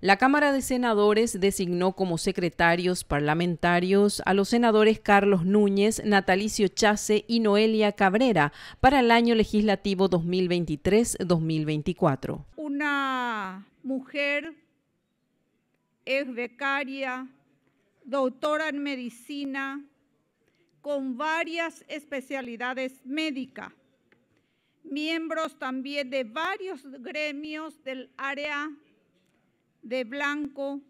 La Cámara de Senadores designó como secretarios parlamentarios a los senadores Carlos Núñez, Natalicio Chase y Noelia Cabrera para el año legislativo 2023-2024. Una mujer es becaria, doctora en medicina, con varias especialidades médicas, miembros también de varios gremios del área de Blanco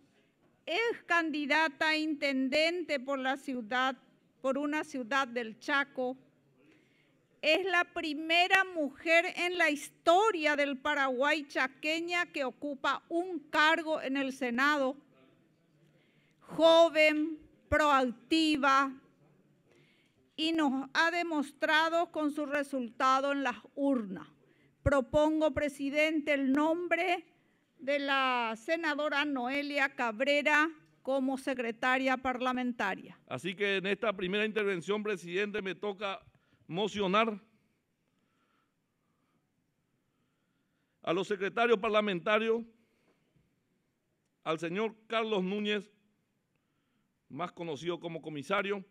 es candidata a intendente por la ciudad, por una ciudad del Chaco. Es la primera mujer en la historia del Paraguay chaqueña que ocupa un cargo en el Senado. Joven, proactiva y nos ha demostrado con su resultado en las urnas. Propongo, presidente, el nombre de la senadora Noelia Cabrera como secretaria parlamentaria. Así que en esta primera intervención, presidente, me toca mocionar a los secretarios parlamentarios, al señor Carlos Núñez, más conocido como comisario,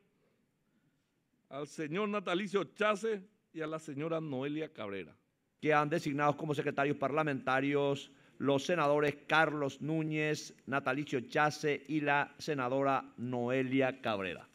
al señor Natalicio Chase y a la señora Noelia Cabrera. Que han designado como secretarios parlamentarios los senadores Carlos Núñez, Natalicio Chase y la senadora Noelia Cabrera.